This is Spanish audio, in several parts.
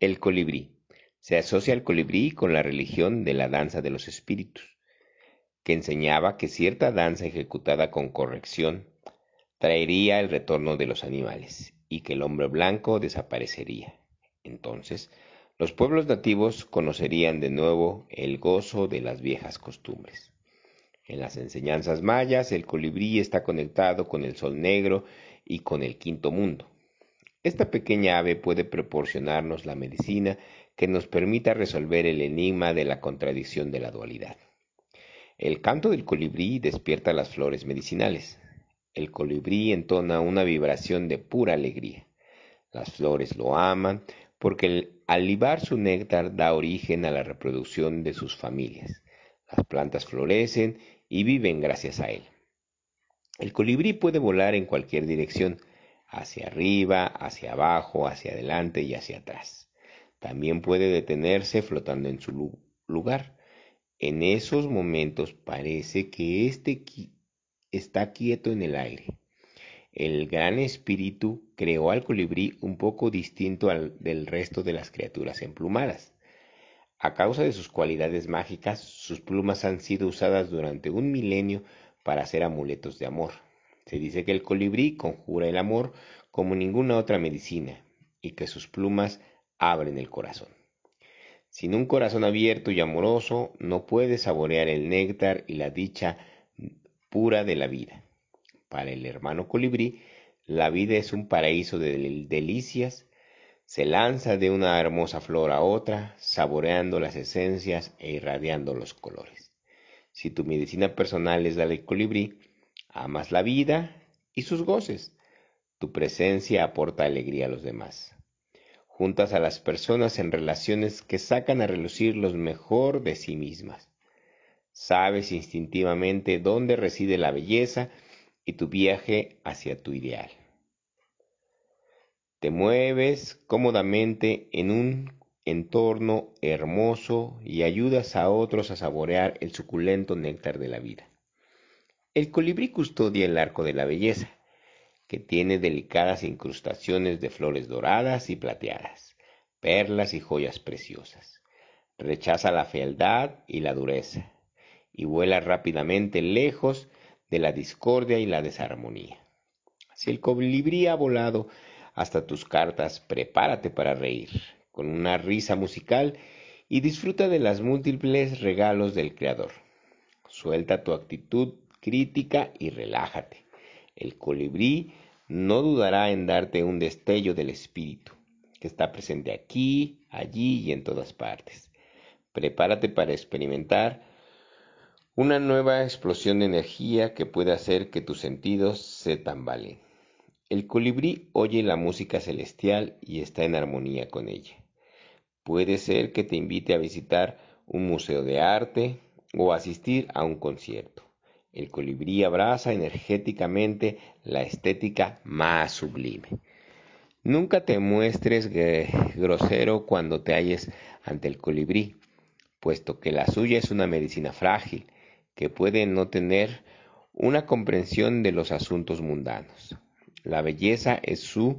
El colibrí. Se asocia al colibrí con la religión de la danza de los espíritus, que enseñaba que cierta danza ejecutada con corrección traería el retorno de los animales y que el hombre blanco desaparecería. Entonces, los pueblos nativos conocerían de nuevo el gozo de las viejas costumbres. En las enseñanzas mayas, el colibrí está conectado con el sol negro y con el quinto mundo. Esta pequeña ave puede proporcionarnos la medicina que nos permita resolver el enigma de la contradicción de la dualidad. El canto del colibrí despierta las flores medicinales. El colibrí entona una vibración de pura alegría. Las flores lo aman porque el, al libar su néctar da origen a la reproducción de sus familias. Las plantas florecen y viven gracias a él. El colibrí puede volar en cualquier dirección, hacia arriba, hacia abajo, hacia adelante y hacia atrás. También puede detenerse flotando en su lugar. En esos momentos parece que este está quieto en el aire. El gran espíritu creó al colibrí un poco distinto al del resto de las criaturas emplumadas. A causa de sus cualidades mágicas, sus plumas han sido usadas durante un milenio para hacer amuletos de amor. Se dice que el colibrí conjura el amor como ninguna otra medicina y que sus plumas abren el corazón. Sin un corazón abierto y amoroso no puede saborear el néctar y la dicha pura de la vida. Para el hermano colibrí, la vida es un paraíso de delicias. Se lanza de una hermosa flor a otra, saboreando las esencias e irradiando los colores. Si tu medicina personal es la del colibrí, Amas la vida y sus goces. Tu presencia aporta alegría a los demás. Juntas a las personas en relaciones que sacan a relucir los mejor de sí mismas. Sabes instintivamente dónde reside la belleza y tu viaje hacia tu ideal. Te mueves cómodamente en un entorno hermoso y ayudas a otros a saborear el suculento néctar de la vida. El colibrí custodia el arco de la belleza, que tiene delicadas incrustaciones de flores doradas y plateadas, perlas y joyas preciosas. Rechaza la fealdad y la dureza, y vuela rápidamente lejos de la discordia y la desarmonía. Si el colibrí ha volado hasta tus cartas, prepárate para reír, con una risa musical, y disfruta de los múltiples regalos del Creador. Suelta tu actitud crítica y relájate. El colibrí no dudará en darte un destello del espíritu, que está presente aquí, allí y en todas partes. Prepárate para experimentar una nueva explosión de energía que puede hacer que tus sentidos se tambalen. El colibrí oye la música celestial y está en armonía con ella. Puede ser que te invite a visitar un museo de arte o asistir a un concierto. El colibrí abraza energéticamente la estética más sublime. Nunca te muestres grosero cuando te halles ante el colibrí, puesto que la suya es una medicina frágil, que puede no tener una comprensión de los asuntos mundanos. La belleza es su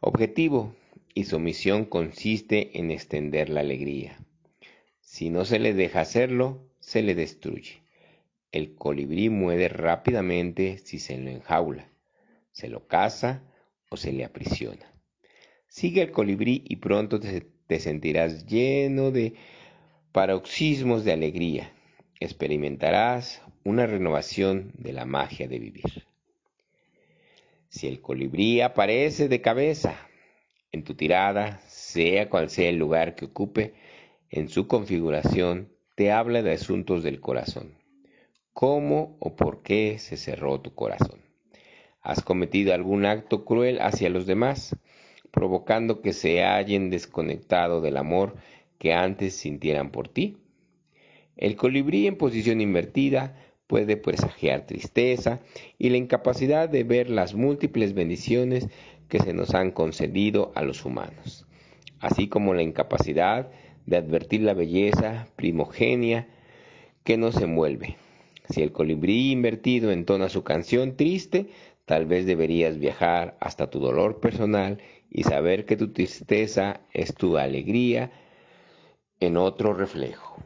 objetivo y su misión consiste en extender la alegría. Si no se le deja hacerlo, se le destruye. El colibrí muere rápidamente si se lo enjaula, se lo caza o se le aprisiona. Sigue al colibrí y pronto te sentirás lleno de paroxismos de alegría. Experimentarás una renovación de la magia de vivir. Si el colibrí aparece de cabeza en tu tirada, sea cual sea el lugar que ocupe, en su configuración te habla de asuntos del corazón cómo o por qué se cerró tu corazón. ¿Has cometido algún acto cruel hacia los demás, provocando que se hayan desconectado del amor que antes sintieran por ti? El colibrí en posición invertida puede presagiar tristeza y la incapacidad de ver las múltiples bendiciones que se nos han concedido a los humanos, así como la incapacidad de advertir la belleza primogenia que nos envuelve si el colibrí invertido entona su canción triste, tal vez deberías viajar hasta tu dolor personal y saber que tu tristeza es tu alegría en otro reflejo.